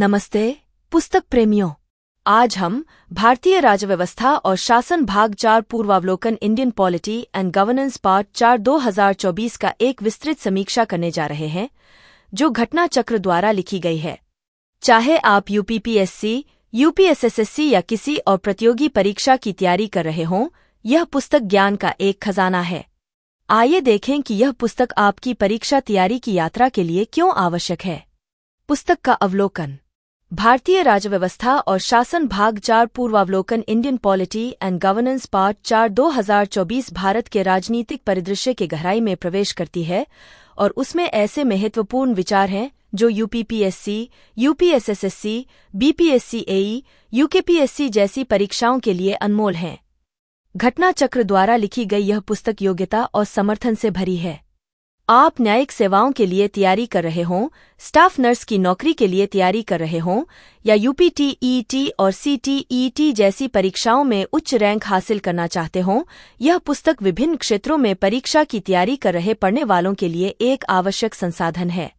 नमस्ते पुस्तक प्रेमियों आज हम भारतीय राज्य व्यवस्था और शासन भाग चार पूर्वावलोकन Indian polity and governance part चार 2024 का एक विस्तृत समीक्षा करने जा रहे हैं जो घटना चक्र द्वारा लिखी गई है चाहे आप यूपीपीएससी यूपीएसएसएससी या किसी और प्रतियोगी परीक्षा की तैयारी कर रहे हों यह पुस्तक ज्ञान का एक खजाना है आइए देखें कि यह पुस्तक आपकी परीक्षा तैयारी की यात्रा के लिए क्यों आवश्यक है पुस्तक का अवलोकन भारतीय राजव्यवस्था और शासन भाग चार पूर्वावलोकन Indian polity and governance part चार 2024 भारत के राजनीतिक परिदृश्य के गहराई में प्रवेश करती है और उसमें ऐसे महत्वपूर्ण विचार हैं जो यूपीपीएससी यूपीएसएसएससी बीपीएससीएई यूकेपीएससी जैसी परीक्षाओं के लिए अनमोल हैं घटना चक्र द्वारा लिखी गई यह पुस्तक योग्यता और समर्थन से भरी है आप न्यायिक सेवाओं के लिए तैयारी कर रहे हों स्टाफ नर्स की नौकरी के लिए तैयारी कर रहे हों या यूपीटीईटी e और सीटीईटी e जैसी परीक्षाओं में उच्च रैंक हासिल करना चाहते हों यह पुस्तक विभिन्न क्षेत्रों में परीक्षा की तैयारी कर रहे पढ़ने वालों के लिए एक आवश्यक संसाधन है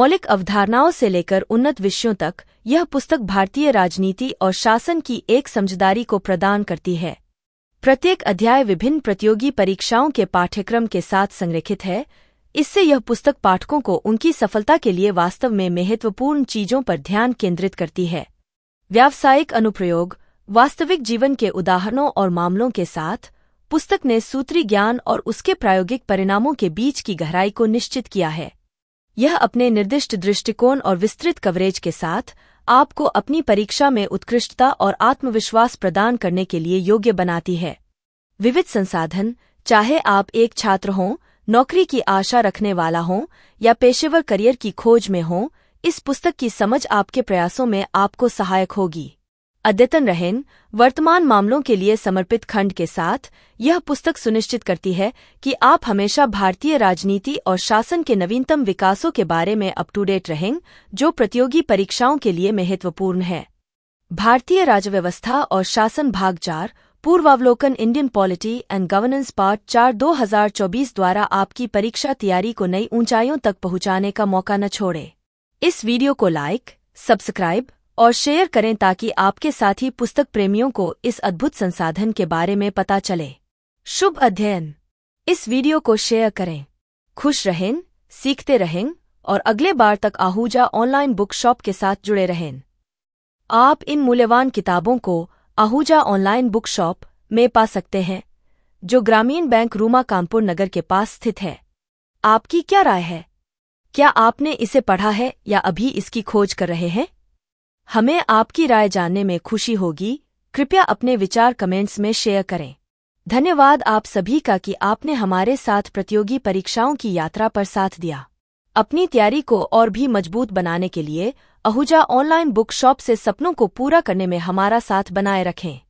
मौलिक अवधारणाओं से लेकर उन्नत विषयों तक यह पुस्तक भारतीय राजनीति और शासन की एक समझदारी को प्रदान करती है प्रत्येक अध्याय विभिन्न प्रतियोगी परीक्षाओं के पाठ्यक्रम के साथ संरेखित है इससे यह पुस्तक पाठकों को उनकी सफलता के लिए वास्तव में महत्वपूर्ण चीजों पर ध्यान केंद्रित करती है व्यावसायिक अनुप्रयोग वास्तविक जीवन के उदाहरणों और मामलों के साथ पुस्तक ने सूत्री ज्ञान और उसके प्रायोगिक परिणामों के बीच की गहराई को निश्चित किया है यह अपने निर्दिष्ट दृष्टिकोण और विस्तृत कवरेज के साथ आपको अपनी परीक्षा में उत्कृष्टता और आत्मविश्वास प्रदान करने के लिए योग्य बनाती है विविध संसाधन चाहे आप एक छात्र हों नौकरी की आशा रखने वाला हों या पेशेवर करियर की खोज में हों इस पुस्तक की समझ आपके प्रयासों में आपको सहायक होगी अद्यतन रहन वर्तमान मामलों के लिए समर्पित खंड के साथ यह पुस्तक सुनिश्चित करती है कि आप हमेशा भारतीय राजनीति और शासन के नवीनतम विकासों के बारे में अप टू डेट रहें जो प्रतियोगी परीक्षाओं के लिए महत्वपूर्ण है भारतीय राजव्यवस्था और शासन भागचार पूर्वावलोकन Indian polity and governance part चार 2024 द्वारा आपकी परीक्षा तैयारी को नई ऊंचाइयों तक पहुंचाने का मौका न छोड़े इस वीडियो को लाइक सब्सक्राइब और शेयर करें ताकि आपके साथी पुस्तक प्रेमियों को इस अद्भुत संसाधन के बारे में पता चले शुभ अध्ययन इस वीडियो को शेयर करें खुश रहें सीखते रहें और अगले बार तक आहूजा ऑनलाइन बुक शॉप के साथ जुड़े रहें आप इन मूल्यवान किताबों को आहूजा ऑनलाइन बुक शॉप में पा सकते हैं जो ग्रामीण बैंक रूमा कानपुर नगर के पास स्थित है आपकी क्या राय है क्या आपने इसे पढ़ा है या अभी इसकी खोज कर रहे हैं हमें आपकी राय जानने में खुशी होगी कृपया अपने विचार कमेंट्स में शेयर करें धन्यवाद आप सभी का कि आपने हमारे साथ प्रतियोगी परीक्षाओं की यात्रा पर साथ दिया अपनी तैयारी को और भी मजबूत बनाने के लिए अहुजा ऑनलाइन बुक शॉप से सपनों को पूरा करने में हमारा साथ बनाए रखें